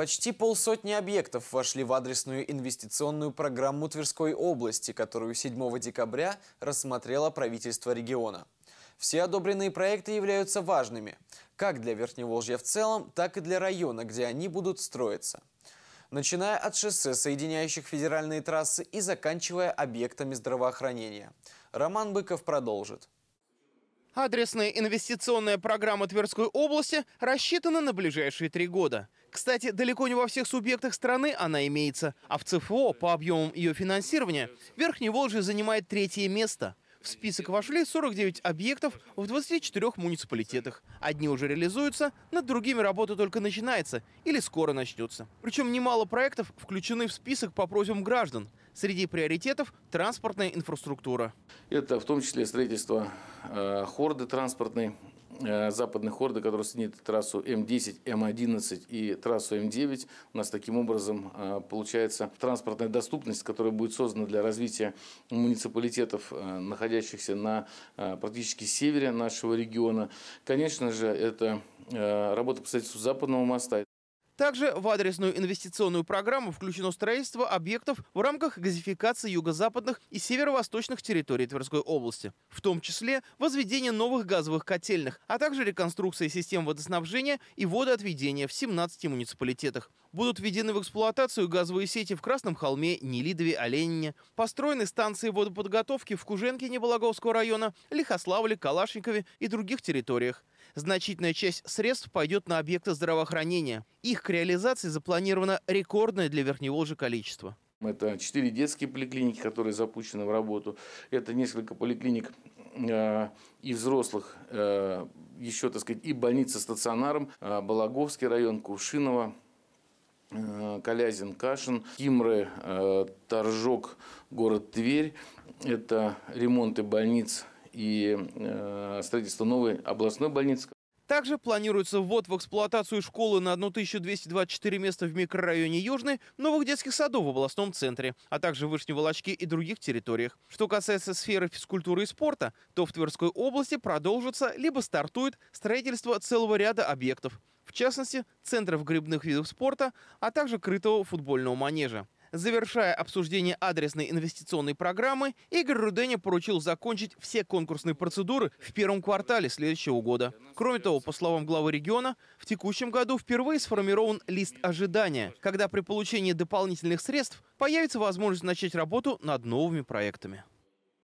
Почти полсотни объектов вошли в адресную инвестиционную программу Тверской области, которую 7 декабря рассмотрело правительство региона. Все одобренные проекты являются важными, как для Верхневолжья в целом, так и для района, где они будут строиться. Начиная от шоссе, соединяющих федеральные трассы, и заканчивая объектами здравоохранения. Роман Быков продолжит. Адресная инвестиционная программа Тверской области рассчитана на ближайшие три года – кстати, далеко не во всех субъектах страны она имеется, а в ЦФО по объемам ее финансирования Верхний Волжье занимает третье место. В список вошли 49 объектов в 24 муниципалитетах. Одни уже реализуются, над другими работа только начинается или скоро начнется. Причем немало проектов включены в список по просьбам граждан. Среди приоритетов – транспортная инфраструктура. Это в том числе строительство э, хорды транспортной, э, западной хорды, которая соединит трассу М10, М11 и трассу М9. У нас таким образом э, получается транспортная доступность, которая будет создана для развития муниципалитетов, э, находящихся на практически севере нашего региона. Конечно же, это работа по строительству западного моста. Также в адресную инвестиционную программу включено строительство объектов в рамках газификации юго-западных и северо-восточных территорий Тверской области, в том числе возведение новых газовых котельных, а также реконструкция систем водоснабжения и водоотведения в 17 муниципалитетах. Будут введены в эксплуатацию газовые сети в Красном холме, Нелидове, Оленине. Построены станции водоподготовки в Куженке Небологовского района, Лихославле, Калашникове и других территориях. Значительная часть средств пойдет на объекты здравоохранения. Их к реализации запланировано рекордное для Верхневолжья количество. Это четыре детские поликлиники, которые запущены в работу. Это несколько поликлиник э, и взрослых, э, еще, так сказать, и больница стационаром, э, Балаговский район, Кувшиново. Колязин, Кашин, Кимры, Торжок, город Тверь. Это ремонты больниц и э, строительство новой областной больницы. Также планируется ввод в эксплуатацию школы на 1224 места в микрорайоне Южный, новых детских садов в областном центре, а также в Вышневолочке и других территориях. Что касается сферы физкультуры и спорта, то в Тверской области продолжится либо стартует строительство целого ряда объектов, в частности, центров грибных видов спорта, а также крытого футбольного манежа. Завершая обсуждение адресной инвестиционной программы, Игорь Руденя поручил закончить все конкурсные процедуры в первом квартале следующего года. Кроме того, по словам главы региона, в текущем году впервые сформирован лист ожидания, когда при получении дополнительных средств появится возможность начать работу над новыми проектами.